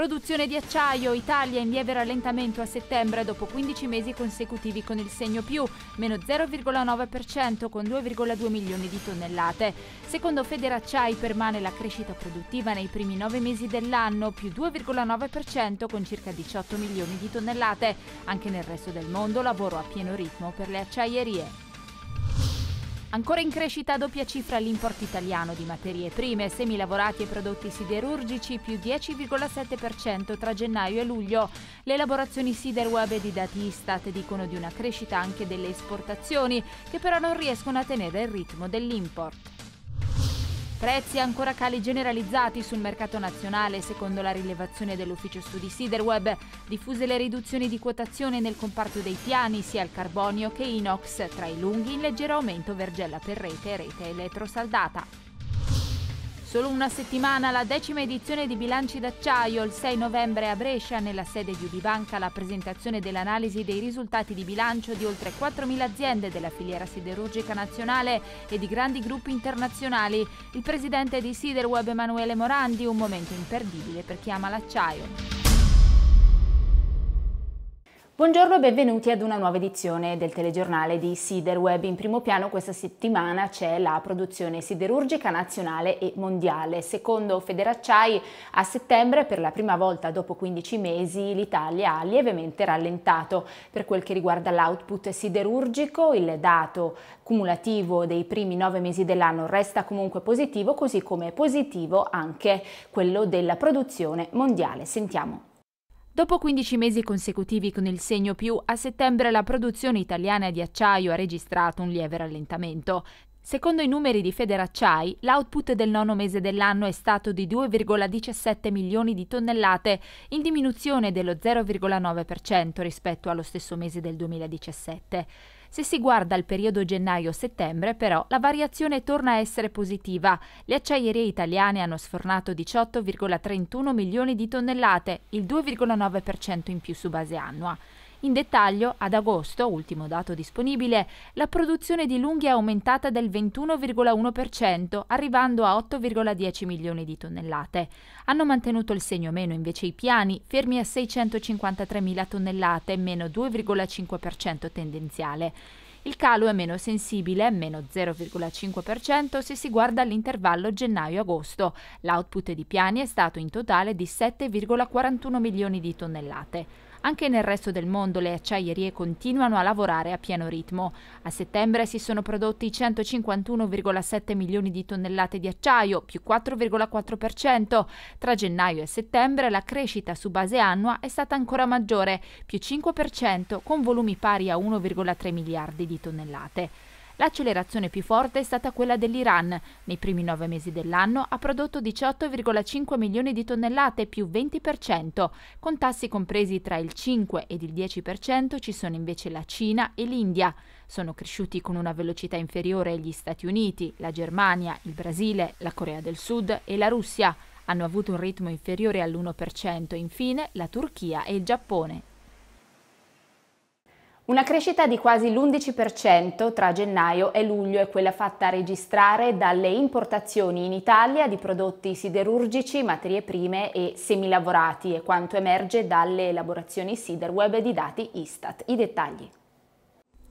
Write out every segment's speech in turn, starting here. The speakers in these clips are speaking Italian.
Produzione di acciaio, Italia in lieve rallentamento a settembre dopo 15 mesi consecutivi con il segno più, meno 0,9% con 2,2 milioni di tonnellate. Secondo Federacciai permane la crescita produttiva nei primi 9 mesi dell'anno, più 2,9% con circa 18 milioni di tonnellate. Anche nel resto del mondo lavoro a pieno ritmo per le acciaierie. Ancora in crescita a doppia cifra l'import italiano di materie prime, semilavorati e prodotti siderurgici più 10,7% tra gennaio e luglio. Le elaborazioni Siderweb e di dati Istat dicono di una crescita anche delle esportazioni, che però non riescono a tenere il ritmo dell'import. Prezzi ancora cali generalizzati sul mercato nazionale, secondo la rilevazione dell'ufficio studi Siderweb, diffuse le riduzioni di quotazione nel comparto dei piani, sia al carbonio che inox, tra i lunghi in leggero aumento vergella per rete e rete elettrosaldata. Solo una settimana la decima edizione di Bilanci d'acciaio, il 6 novembre a Brescia, nella sede di Udibanca, la presentazione dell'analisi dei risultati di bilancio di oltre 4.000 aziende della filiera siderurgica nazionale e di grandi gruppi internazionali. Il presidente di Siderweb Emanuele Morandi, un momento imperdibile per chi ama l'acciaio. Buongiorno e benvenuti ad una nuova edizione del telegiornale di Siderweb. In primo piano questa settimana c'è la produzione siderurgica nazionale e mondiale. Secondo Federacciai a settembre per la prima volta dopo 15 mesi l'Italia ha lievemente rallentato. Per quel che riguarda l'output siderurgico il dato cumulativo dei primi nove mesi dell'anno resta comunque positivo così come è positivo anche quello della produzione mondiale. Sentiamo. Dopo 15 mesi consecutivi con il segno più, a settembre la produzione italiana di acciaio ha registrato un lieve rallentamento. Secondo i numeri di Federacciai, l'output del nono mese dell'anno è stato di 2,17 milioni di tonnellate, in diminuzione dello 0,9% rispetto allo stesso mese del 2017. Se si guarda al periodo gennaio-settembre, però, la variazione torna a essere positiva. Le acciaierie italiane hanno sfornato 18,31 milioni di tonnellate, il 2,9% in più su base annua. In dettaglio, ad agosto, ultimo dato disponibile, la produzione di lunghi è aumentata del 21,1%, arrivando a 8,10 milioni di tonnellate. Hanno mantenuto il segno meno invece i piani, fermi a 653 mila tonnellate, meno 2,5% tendenziale. Il calo è meno sensibile, meno 0,5% se si guarda all'intervallo gennaio-agosto. L'output di piani è stato in totale di 7,41 milioni di tonnellate. Anche nel resto del mondo le acciaierie continuano a lavorare a pieno ritmo. A settembre si sono prodotti 151,7 milioni di tonnellate di acciaio, più 4,4%. Tra gennaio e settembre la crescita su base annua è stata ancora maggiore, più 5%, con volumi pari a 1,3 miliardi di di tonnellate. L'accelerazione più forte è stata quella dell'Iran. Nei primi nove mesi dell'anno ha prodotto 18,5 milioni di tonnellate più 20%. Con tassi compresi tra il 5 ed il 10% ci sono invece la Cina e l'India. Sono cresciuti con una velocità inferiore gli Stati Uniti, la Germania, il Brasile, la Corea del Sud e la Russia. Hanno avuto un ritmo inferiore all'1%, e infine la Turchia e il Giappone. Una crescita di quasi l'11% tra gennaio e luglio è quella fatta registrare dalle importazioni in Italia di prodotti siderurgici, materie prime e semilavorati e quanto emerge dalle elaborazioni Siderweb di dati Istat. I dettagli.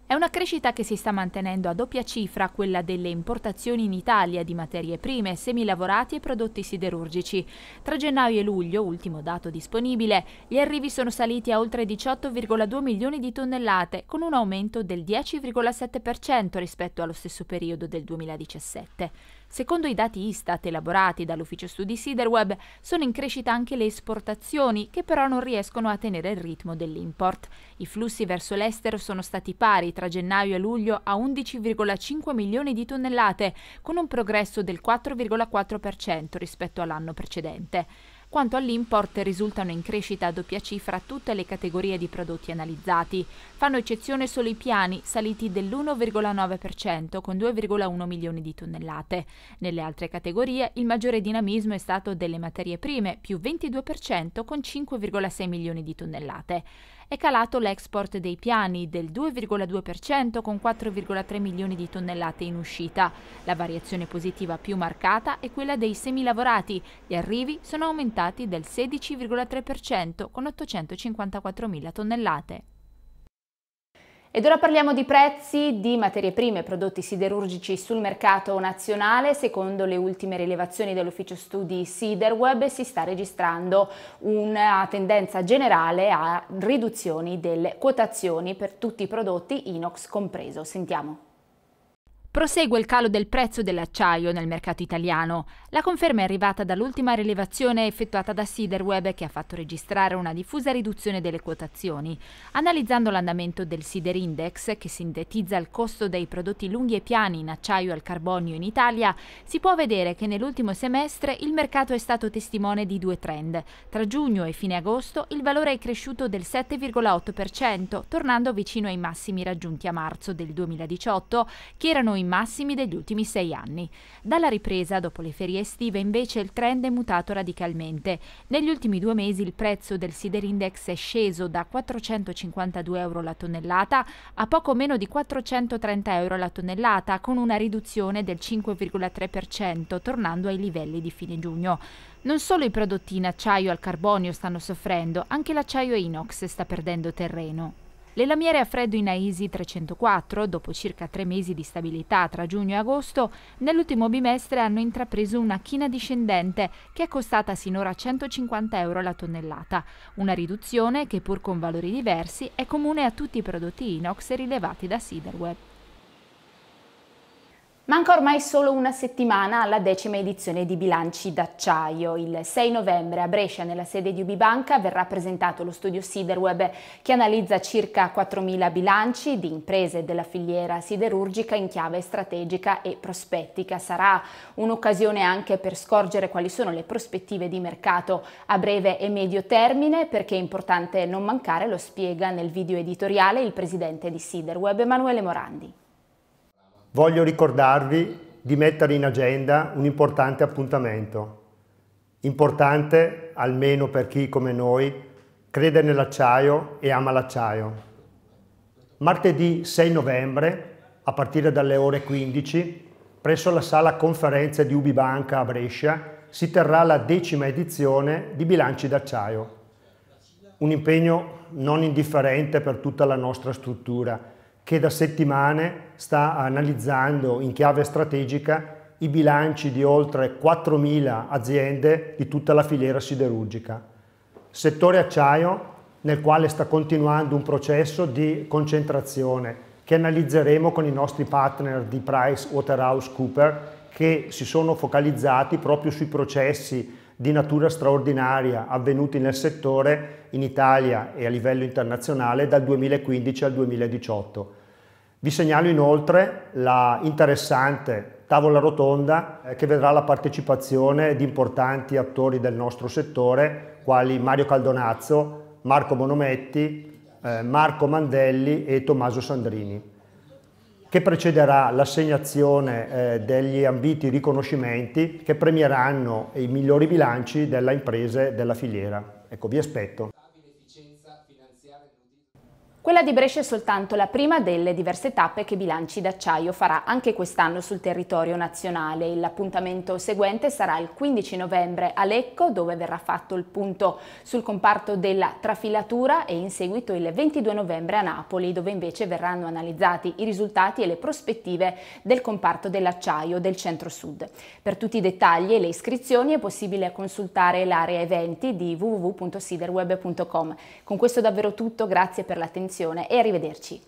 È una crescita che si sta mantenendo a doppia cifra quella delle importazioni in Italia di materie prime, semilavorati e prodotti siderurgici. Tra gennaio e luglio, ultimo dato disponibile, gli arrivi sono saliti a oltre 18,2 milioni di tonnellate, con un aumento del 10,7% rispetto allo stesso periodo del 2017. Secondo i dati ISTAT elaborati dall'ufficio studi Siderweb, sono in crescita anche le esportazioni, che però non riescono a tenere il ritmo dell'import. I flussi verso l'estero sono stati pari tra gennaio e luglio a 11,5 milioni di tonnellate, con un progresso del 4,4% rispetto all'anno precedente. Quanto all'import, risultano in crescita a doppia cifra tutte le categorie di prodotti analizzati. Fanno eccezione solo i piani, saliti dell'1,9% con 2,1 milioni di tonnellate. Nelle altre categorie il maggiore dinamismo è stato delle materie prime, più 22% con 5,6 milioni di tonnellate è calato l'export dei piani del 2,2% con 4,3 milioni di tonnellate in uscita. La variazione positiva più marcata è quella dei semilavorati. Gli arrivi sono aumentati del 16,3% con 854 mila tonnellate. Ed ora parliamo di prezzi di materie prime e prodotti siderurgici sul mercato nazionale. Secondo le ultime rilevazioni dell'ufficio studi Siderweb si sta registrando una tendenza generale a riduzioni delle quotazioni per tutti i prodotti inox compreso. Sentiamo. Prosegue il calo del prezzo dell'acciaio nel mercato italiano. La conferma è arrivata dall'ultima rilevazione effettuata da Siderweb che ha fatto registrare una diffusa riduzione delle quotazioni. Analizzando l'andamento del Sider Index, che sintetizza il costo dei prodotti lunghi e piani in acciaio al carbonio in Italia, si può vedere che nell'ultimo semestre il mercato è stato testimone di due trend. Tra giugno e fine agosto il valore è cresciuto del 7,8%, tornando vicino ai massimi raggiunti a marzo del 2018, che erano i massimi degli ultimi sei anni. Dalla ripresa dopo le ferie estive invece il trend è mutato radicalmente. Negli ultimi due mesi il prezzo del siderindex è sceso da 452 euro la tonnellata a poco meno di 430 euro la tonnellata con una riduzione del 5,3% tornando ai livelli di fine giugno. Non solo i prodotti in acciaio al carbonio stanno soffrendo, anche l'acciaio inox sta perdendo terreno. Le lamiere a freddo in Aisi 304, dopo circa tre mesi di stabilità tra giugno e agosto, nell'ultimo bimestre hanno intrapreso una china discendente che è costata sinora 150 euro la tonnellata, una riduzione che pur con valori diversi è comune a tutti i prodotti inox rilevati da Siderweb. Manca ormai solo una settimana alla decima edizione di Bilanci d'acciaio. Il 6 novembre a Brescia, nella sede di Ubibanca, verrà presentato lo studio Siderweb che analizza circa 4.000 bilanci di imprese della filiera siderurgica in chiave strategica e prospettica. Sarà un'occasione anche per scorgere quali sono le prospettive di mercato a breve e medio termine, perché è importante non mancare, lo spiega nel video editoriale il presidente di Siderweb, Emanuele Morandi voglio ricordarvi di mettere in agenda un importante appuntamento. Importante almeno per chi come noi crede nell'acciaio e ama l'acciaio. Martedì 6 novembre, a partire dalle ore 15, presso la sala conferenze di Ubibanca a Brescia, si terrà la decima edizione di Bilanci d'acciaio. Un impegno non indifferente per tutta la nostra struttura, che da settimane sta analizzando in chiave strategica i bilanci di oltre 4.000 aziende di tutta la filiera siderurgica. Settore acciaio nel quale sta continuando un processo di concentrazione che analizzeremo con i nostri partner di PricewaterhouseCooper che si sono focalizzati proprio sui processi di natura straordinaria avvenuti nel settore in Italia e a livello internazionale dal 2015 al 2018. Vi segnalo inoltre la interessante tavola rotonda eh, che vedrà la partecipazione di importanti attori del nostro settore quali Mario Caldonazzo, Marco Bonometti, eh, Marco Mandelli e Tommaso Sandrini, che precederà l'assegnazione eh, degli ambiti riconoscimenti che premieranno i migliori bilanci delle imprese della filiera. Ecco, vi aspetto. Quella di Brescia è soltanto la prima delle diverse tappe che Bilanci d'Acciaio farà anche quest'anno sul territorio nazionale. L'appuntamento seguente sarà il 15 novembre a Lecco, dove verrà fatto il punto sul comparto della trafilatura e in seguito il 22 novembre a Napoli, dove invece verranno analizzati i risultati e le prospettive del comparto dell'acciaio del centro-sud. Per tutti i dettagli e le iscrizioni è possibile consultare l'area eventi di www.siderweb.com. Con questo davvero tutto, grazie per l'attenzione trasmissione e arrivederci.